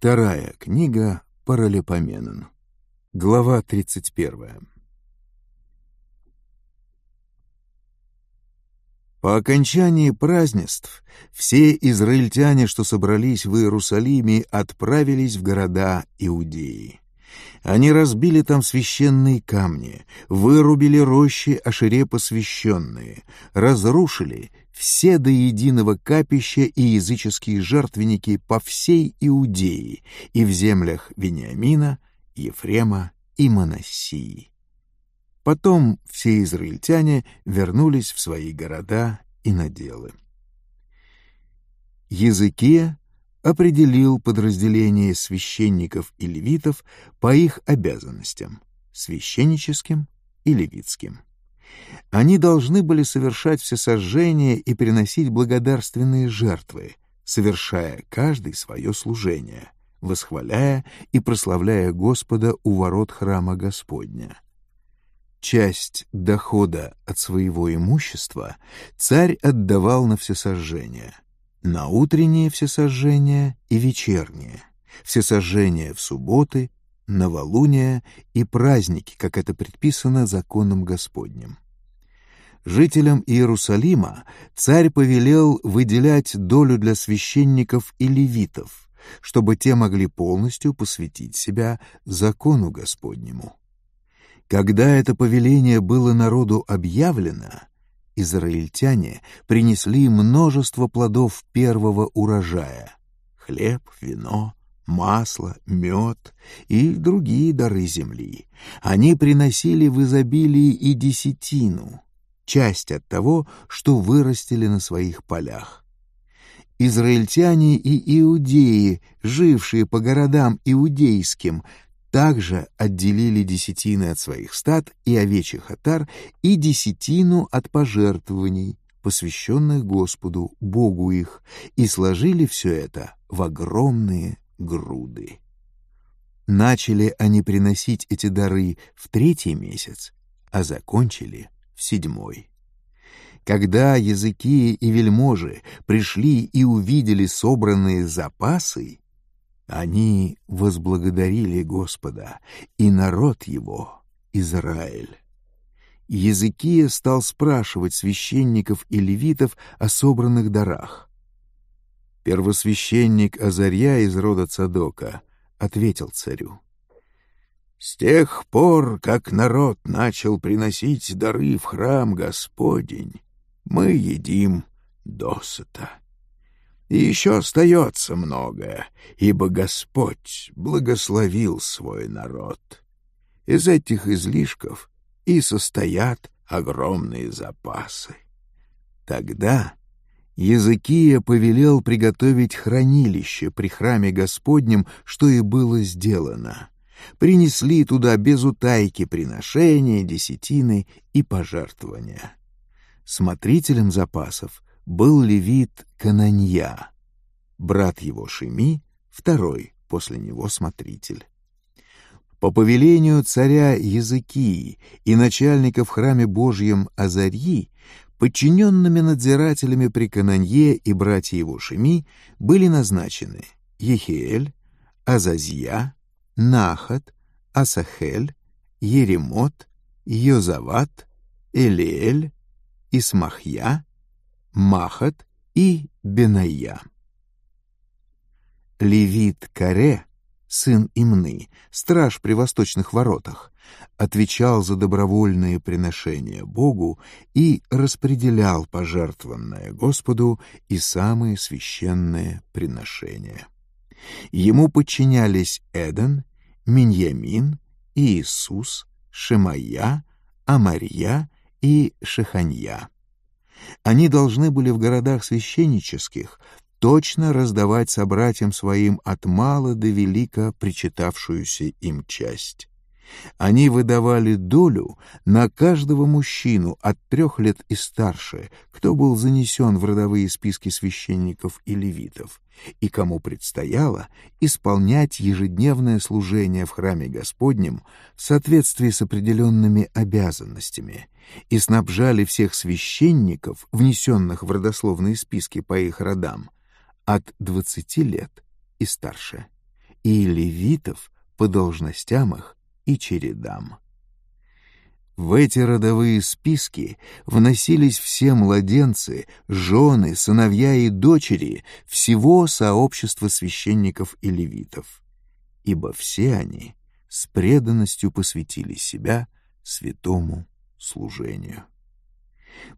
Вторая книга Паралипоменон. Глава 31. По окончании празднеств все израильтяне, что собрались в Иерусалиме, отправились в города Иудеи. Они разбили там священные камни, вырубили рощи Ашире посвященные, разрушили все до единого капища и языческие жертвенники по всей Иудее и в землях Вениамина, Ефрема и Моносии. Потом все израильтяне вернулись в свои города и наделы. Языкия определил подразделение священников и левитов по их обязанностям — священническим и левитским. Они должны были совершать всесожжения и приносить благодарственные жертвы, совершая каждый свое служение, восхваляя и прославляя Господа у ворот храма Господня. Часть дохода от своего имущества царь отдавал на всесожжение — на утреннее всесожжение и вечернее, всесожжение в субботы, новолуние и праздники, как это предписано законом Господним. Жителям Иерусалима царь повелел выделять долю для священников и левитов, чтобы те могли полностью посвятить себя закону Господнему. Когда это повеление было народу объявлено, израильтяне принесли множество плодов первого урожая — хлеб, вино, масло, мед и другие дары земли. Они приносили в изобилии и десятину, часть от того, что вырастили на своих полях. Израильтяне и иудеи, жившие по городам иудейским, также отделили десятины от своих стад и овечьих отар, и десятину от пожертвований, посвященных Господу, Богу их, и сложили все это в огромные груды. Начали они приносить эти дары в третий месяц, а закончили в седьмой. Когда языки и вельможи пришли и увидели собранные запасы, они возблагодарили Господа и народ его, Израиль. Языкия стал спрашивать священников и левитов о собранных дарах. Первосвященник Азарья из рода Цадока ответил царю. «С тех пор, как народ начал приносить дары в храм Господень, мы едим досыта». И еще остается много, ибо Господь благословил свой народ. Из этих излишков и состоят огромные запасы. Тогда Языкия повелел приготовить хранилище при храме Господнем, что и было сделано. Принесли туда без утайки приношения, десятины и пожертвования. Смотрителем запасов — был левит Кананья, брат его Шими, второй после него смотритель. По повелению царя Языкии и начальника в храме Божьем Азарьи, подчиненными надзирателями при Кананье и братья его Шими были назначены Ехиэль, Азазья, Нахат, Асахель, Еремот, Йозават, Элиэль, Исмахья, Махат и Беная. Левит Каре, сын Имны, страж при восточных воротах, отвечал за добровольные приношения Богу и распределял пожертвованное Господу и самые священные приношения. Ему подчинялись Эден, Миньямин, Иисус, Шимая, Амарья и Шеханья. Они должны были в городах священнических точно раздавать собратьям своим от мала до велика причитавшуюся им часть. Они выдавали долю на каждого мужчину от трех лет и старше, кто был занесен в родовые списки священников и левитов, и кому предстояло исполнять ежедневное служение в храме Господнем в соответствии с определенными обязанностями, и снабжали всех священников, внесенных в родословные списки по их родам, от двадцати лет и старше, и левитов по должностям их и чередам. В эти родовые списки вносились все младенцы, жены, сыновья и дочери всего сообщества священников и левитов, ибо все они с преданностью посвятили себя святому служению.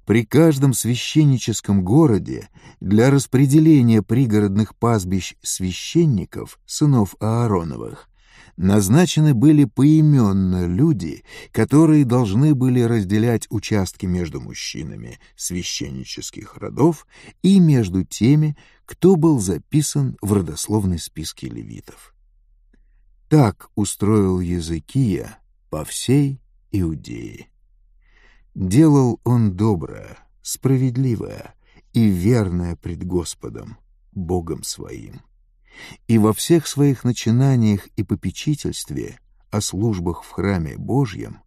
При каждом священническом городе для распределения пригородных пастбищ священников, сынов Аароновых, назначены были поименно люди, которые должны были разделять участки между мужчинами священнических родов и между теми, кто был записан в родословной списке левитов. Так устроил Языкия по всей Иудее. Делал он доброе, справедливое и верное пред Господом, Богом своим и во всех своих начинаниях и попечительстве о службах в храме Божьем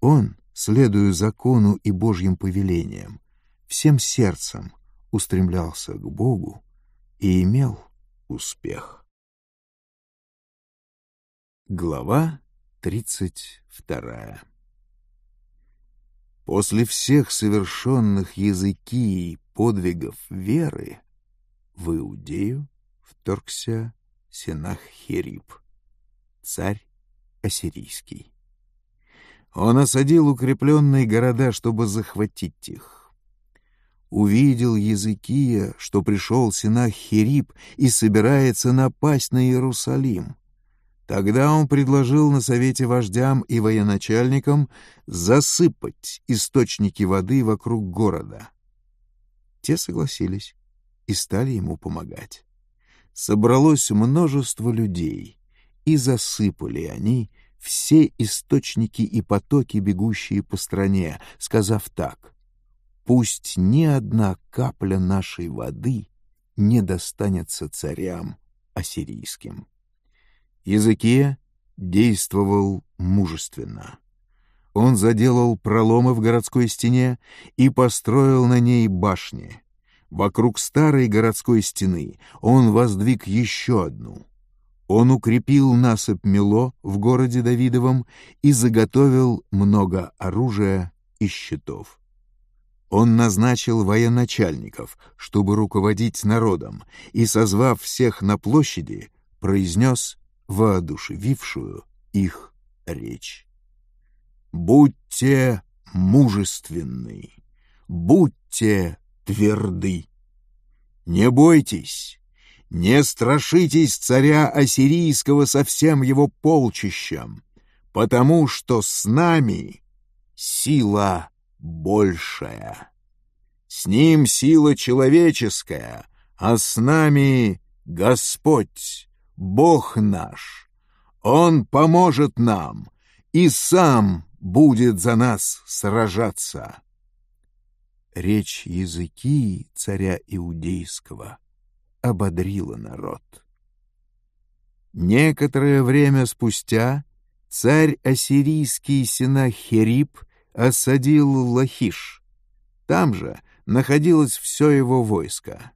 он, следуя закону и Божьим повелениям, всем сердцем устремлялся к Богу и имел успех. Глава 32 После всех совершенных языки и подвигов веры в Иудею вторгся Синаххериб, царь ассирийский. Он осадил укрепленные города, чтобы захватить их. Увидел Языкия, что пришел Синаххериб и собирается напасть на Иерусалим. Тогда он предложил на совете вождям и военачальникам засыпать источники воды вокруг города. Те согласились и стали ему помогать собралось множество людей, и засыпали они все источники и потоки, бегущие по стране, сказав так, «Пусть ни одна капля нашей воды не достанется царям ассирийским». Языке действовал мужественно. Он заделал проломы в городской стене и построил на ней башни — Вокруг старой городской стены он воздвиг еще одну. Он укрепил насыпь Мело в городе Давидовом и заготовил много оружия и щитов. Он назначил военачальников, чтобы руководить народом, и, созвав всех на площади, произнес воодушевившую их речь. «Будьте мужественны, будьте тверды. Не бойтесь, не страшитесь царя Ассирийского со всем его полчищем, потому что с нами сила большая. С ним сила человеческая, а с нами Господь, Бог наш. Он поможет нам и сам будет за нас сражаться речь языки царя Иудейского ободрила народ. Некоторое время спустя царь ассирийский Синахериб осадил Лахиш. Там же находилось все его войско.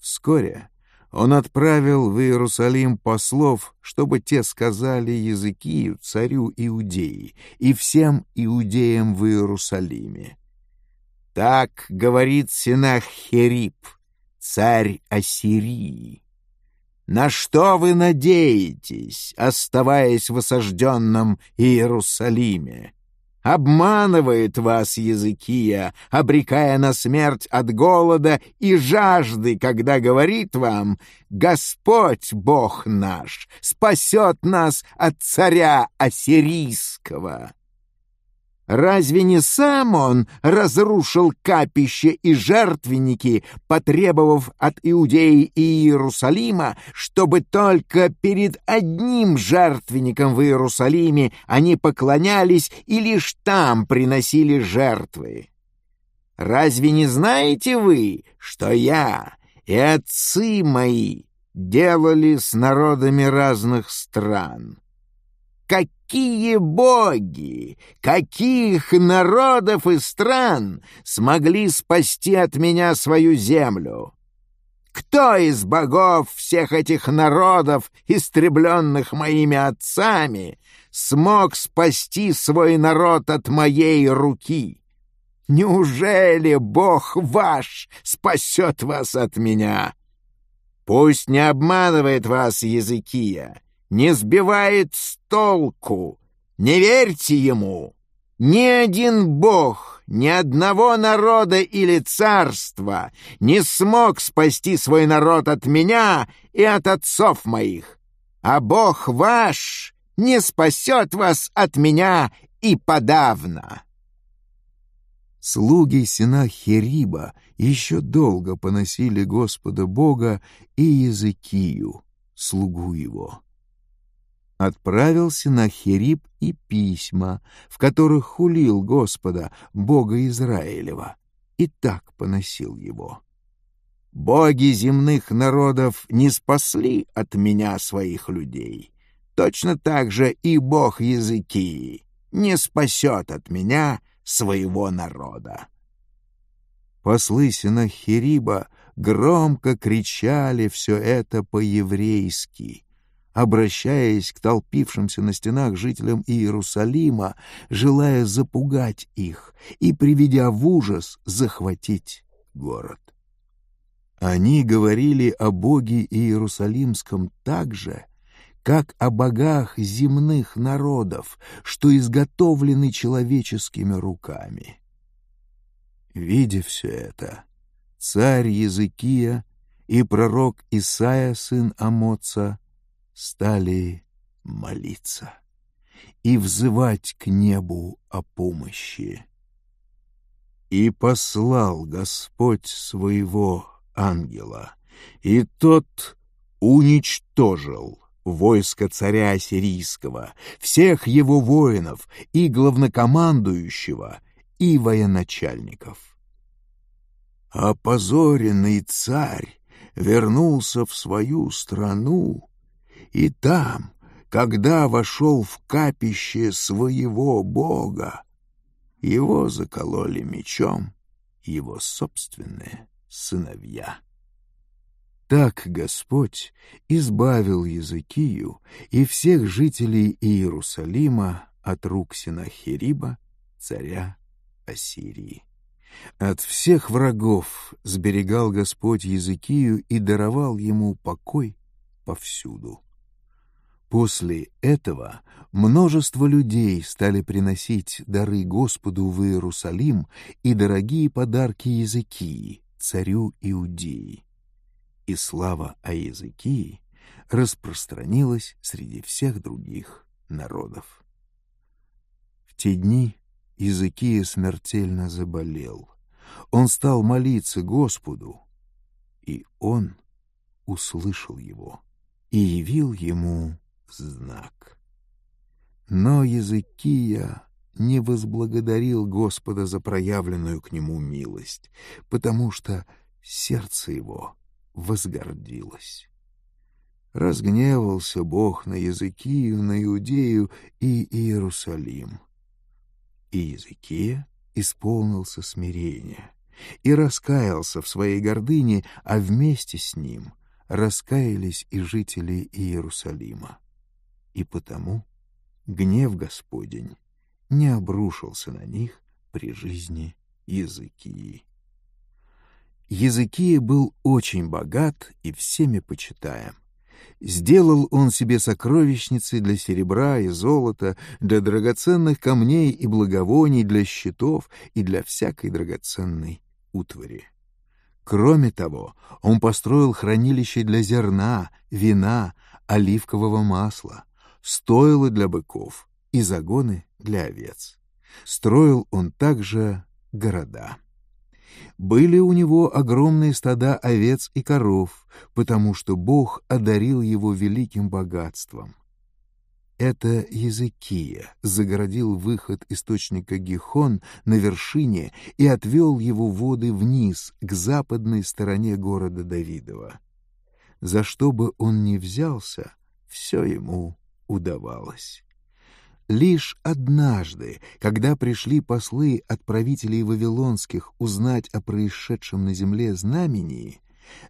Вскоре он отправил в Иерусалим послов, чтобы те сказали языкию царю Иудеи и всем иудеям в Иерусалиме. Так говорит Синахериб, царь Ассирии. На что вы надеетесь, оставаясь в осажденном Иерусалиме? Обманывает вас Языкия, обрекая на смерть от голода и жажды, когда говорит вам «Господь Бог наш спасет нас от царя ассирийского». Разве не сам он разрушил капище и жертвенники, потребовав от Иудеи и Иерусалима, чтобы только перед одним жертвенником в Иерусалиме они поклонялись и лишь там приносили жертвы? Разве не знаете вы, что я и отцы мои делали с народами разных стран?» какие боги, каких народов и стран смогли спасти от меня свою землю? Кто из богов всех этих народов, истребленных моими отцами, смог спасти свой народ от моей руки? Неужели бог ваш спасет вас от меня? Пусть не обманывает вас Языкия, не сбивает с толку. Не верьте ему. Ни один бог, ни одного народа или царства не смог спасти свой народ от меня и от отцов моих. А бог ваш не спасет вас от меня и подавно». Слуги Хериба еще долго поносили Господа Бога и Языкию, слугу его отправился на Хериб и письма, в которых хулил Господа, Бога Израилева, и так поносил его. «Боги земных народов не спасли от меня своих людей. Точно так же и Бог языки не спасет от меня своего народа». Послы Синахириба громко кричали все это по-еврейски — обращаясь к толпившимся на стенах жителям Иерусалима, желая запугать их и, приведя в ужас, захватить город. Они говорили о Боге Иерусалимском так же, как о богах земных народов, что изготовлены человеческими руками. Видя все это, царь Языкия и пророк Исаия, сын Амоца, стали молиться и взывать к небу о помощи. И послал Господь своего ангела, и тот уничтожил войско царя сирийского, всех его воинов и главнокомандующего, и военачальников. Опозоренный а царь вернулся в свою страну и там, когда вошел в капище своего бога, его закололи мечом его собственные сыновья. Так Господь избавил Языкию и всех жителей Иерусалима от рук Синахириба, царя Ассирии. От всех врагов сберегал Господь Языкию и даровал ему покой повсюду. После этого множество людей стали приносить дары Господу в Иерусалим и дорогие подарки языки, царю Иудеи. И слава о языки распространилась среди всех других народов. В те дни Языкия смертельно заболел. Он стал молиться Господу, и он услышал его и явил ему в знак. Но Языкия не возблагодарил Господа за проявленную к нему милость, потому что сердце его возгордилось. Разгневался Бог на Языкию, на Иудею и Иерусалим. И Языкия исполнился смирения и раскаялся в своей гордыне, а вместе с ним раскаялись и жители Иерусалима и потому гнев Господень не обрушился на них при жизни Языкии. Языкия был очень богат и всеми почитаем. Сделал он себе сокровищницы для серебра и золота, для драгоценных камней и благовоний, для щитов и для всякой драгоценной утвари. Кроме того, он построил хранилище для зерна, вина, оливкового масла, стойлы для быков и загоны для овец. Строил он также города. Были у него огромные стада овец и коров, потому что Бог одарил его великим богатством. Это Языкия загородил выход источника Гихон на вершине и отвел его воды вниз, к западной стороне города Давидова. За что бы он ни взялся, все ему удавалось. Лишь однажды, когда пришли послы от правителей Вавилонских узнать о происшедшем на земле знамении,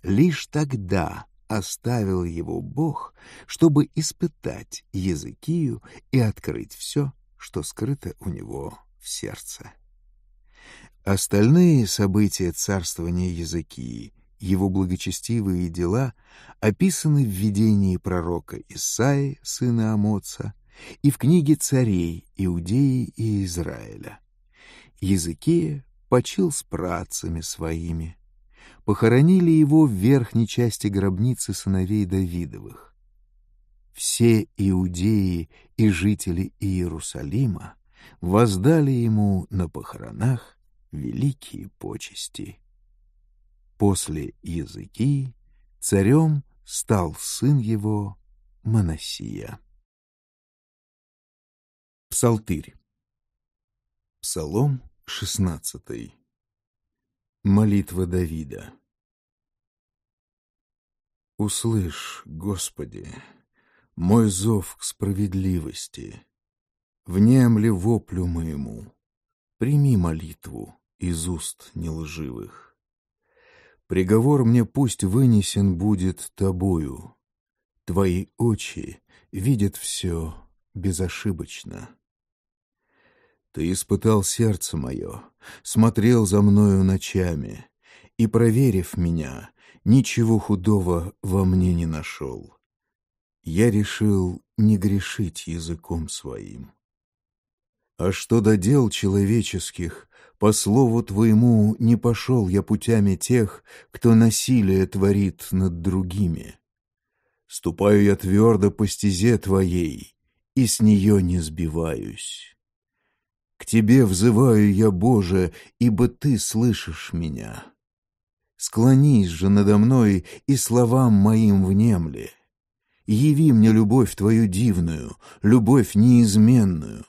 лишь тогда оставил его Бог, чтобы испытать Языкию и открыть все, что скрыто у него в сердце. Остальные события царствования Языкии его благочестивые дела описаны в видении пророка Исаи, сына Амоца, и в книге царей Иудеи и Израиля. Языкия почил с працами своими. Похоронили его в верхней части гробницы сыновей Давидовых. Все иудеи и жители Иерусалима воздали ему на похоронах великие почести. После языки царем стал сын его Моносия. Псалтырь. Псалом 16. Молитва Давида. Услышь, Господи, мой зов к справедливости. Внемли воплю моему. Прими молитву из уст нелживых. Приговор мне пусть вынесен будет тобою. Твои очи видят все безошибочно. Ты испытал сердце мое, смотрел за мною ночами, и, проверив меня, ничего худого во мне не нашел. Я решил не грешить языком своим. А что до дел человеческих, по слову твоему не пошел я путями тех, кто насилие творит над другими. Ступаю я твердо по стезе твоей, и с нее не сбиваюсь. К тебе взываю я, Боже, ибо ты слышишь меня. Склонись же надо мной и словам моим внемли. Яви мне любовь твою дивную, любовь неизменную,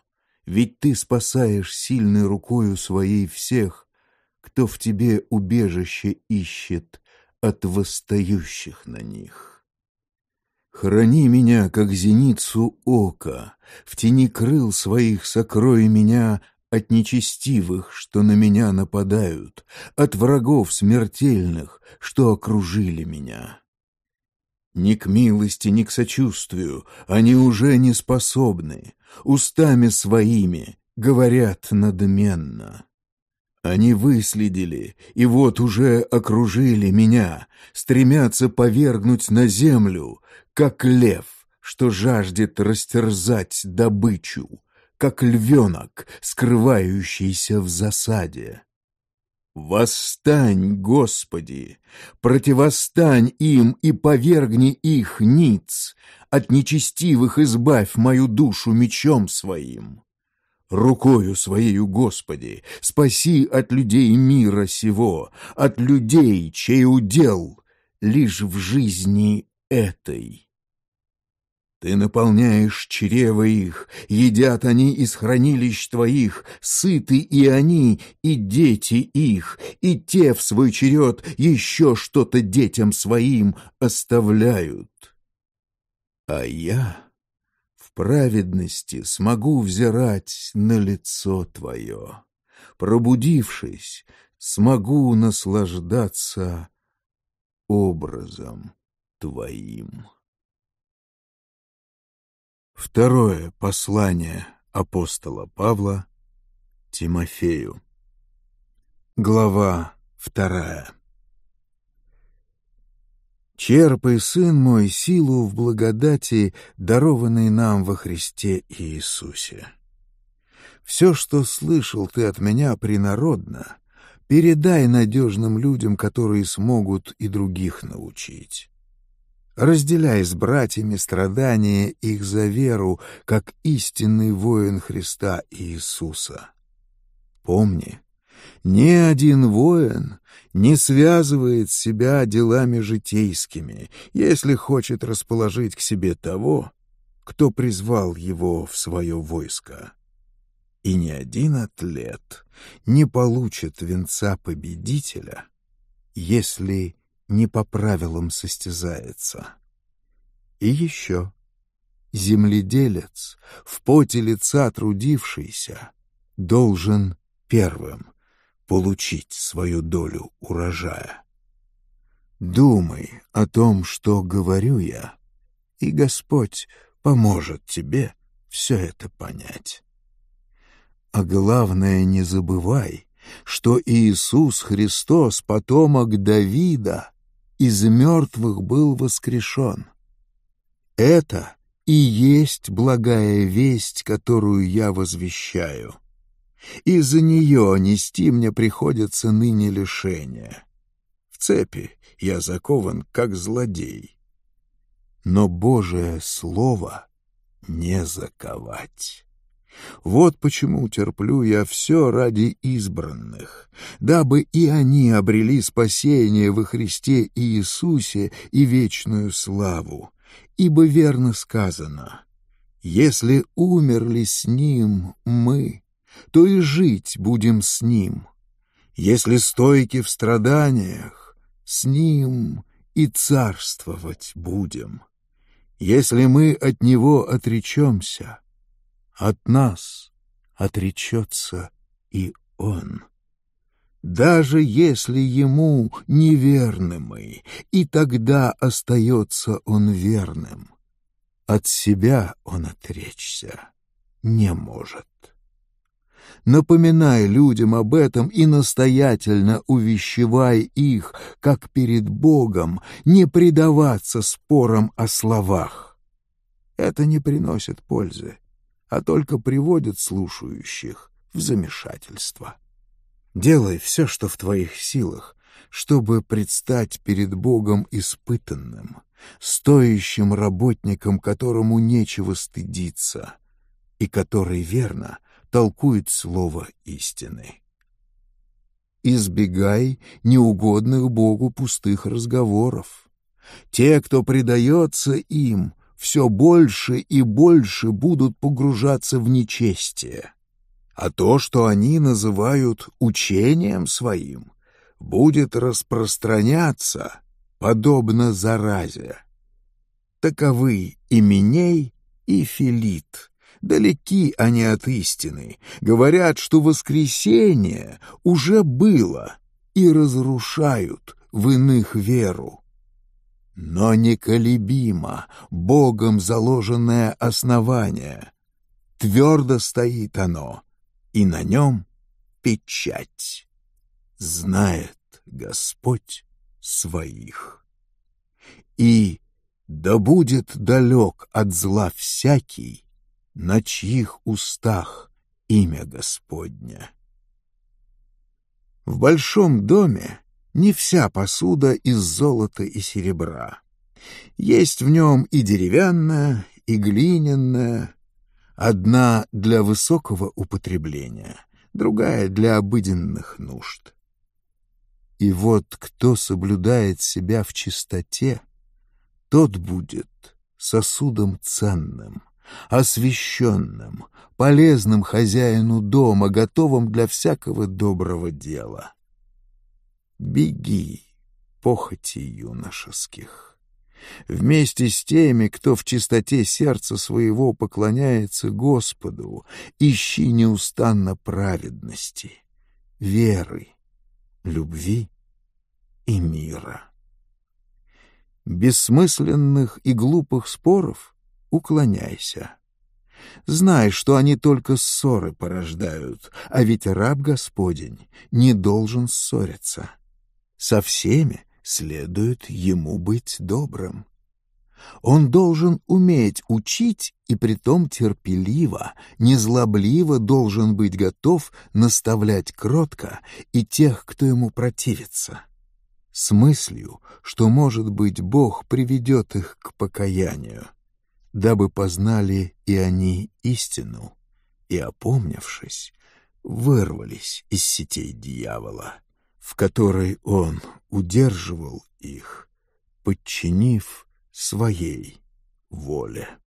ведь ты спасаешь сильной рукою своей всех, кто в тебе убежище ищет от восстающих на них. Храни меня, как зеницу ока, в тени крыл своих сокрой меня от нечестивых, что на меня нападают, от врагов смертельных, что окружили меня. Ни к милости, ни к сочувствию они уже не способны. Устами своими говорят надменно. Они выследили, и вот уже окружили меня, стремятся повергнуть на землю, как лев, что жаждет растерзать добычу, как львенок, скрывающийся в засаде. Восстань, Господи, противостань им и повергни их ниц, от нечестивых избавь мою душу мечом своим. Рукою Своею, Господи, спаси от людей мира сего, от людей, чей удел лишь в жизни этой. Ты наполняешь чрево их, едят они из хранилищ твоих, сыты и они, и дети их, и те в свой черед еще что-то детям своим оставляют. А я в праведности смогу взирать на лицо твое. Пробудившись, смогу наслаждаться образом твоим. Второе послание апостола Павла Тимофею. Глава вторая. «Черпай, Сын мой, силу в благодати, дарованной нам во Христе Иисусе. Все, что слышал ты от меня принародно, передай надежным людям, которые смогут и других научить разделяя с братьями страдания их за веру, как истинный воин Христа Иисуса. Помни, ни один воин не связывает себя делами житейскими, если хочет расположить к себе того, кто призвал его в свое войско. И ни один атлет не получит венца победителя, если не по правилам состязается. И еще. Земледелец, в поте лица трудившийся, должен первым получить свою долю урожая. Думай о том, что говорю я, и Господь поможет тебе все это понять. А главное, не забывай, что Иисус Христос — потомок Давида, из мертвых был воскрешен. Это и есть благая весть, которую я возвещаю. Из за нее нести мне приходится ныне лишение. В цепи я закован, как злодей. Но Божие Слово не заковать». Вот почему терплю я все ради избранных, дабы и они обрели спасение во Христе Иисусе и вечную славу. Ибо верно сказано, если умерли с Ним мы, то и жить будем с Ним. Если стойки в страданиях, с Ним и царствовать будем. Если мы от Него отречемся — от нас отречется и он. Даже если ему неверны мы, и тогда остается он верным. От себя он отречься не может. Напоминай людям об этом и настоятельно увещевай их, как перед Богом, не предаваться спорам о словах. Это не приносит пользы а только приводит слушающих в замешательство. Делай все, что в твоих силах, чтобы предстать перед Богом испытанным, стоящим работником, которому нечего стыдиться, и который верно толкует слово истины. Избегай неугодных Богу пустых разговоров. Те, кто предается им, все больше и больше будут погружаться в нечестие. А то, что они называют учением своим, будет распространяться, подобно заразе. Таковы Именей и Филит. Далеки они от истины, говорят, что воскресение уже было и разрушают в иных веру но неколебимо, Богом заложенное основание. Твердо стоит оно, и на нем печать. Знает Господь своих. И да будет далек от зла всякий, на чьих устах имя Господня. В большом доме не вся посуда из золота и серебра. Есть в нем и деревянная, и глиняная, одна для высокого употребления, другая для обыденных нужд. И вот кто соблюдает себя в чистоте, тот будет сосудом ценным, освященным, полезным хозяину дома, готовым для всякого доброго дела. Беги, похоти юношеских. Вместе с теми, кто в чистоте сердца своего поклоняется Господу, ищи неустанно праведности, веры, любви и мира. Бессмысленных и глупых споров уклоняйся. Знай, что они только ссоры порождают, а ведь раб Господень не должен ссориться со всеми следует ему быть добрым. Он должен уметь учить и притом терпеливо, незлобливо должен быть готов наставлять кротко и тех, кто ему противится. С мыслью, что, может быть, Бог приведет их к покаянию, дабы познали и они истину, и, опомнившись, вырвались из сетей дьявола в которой он удерживал их, подчинив своей воле.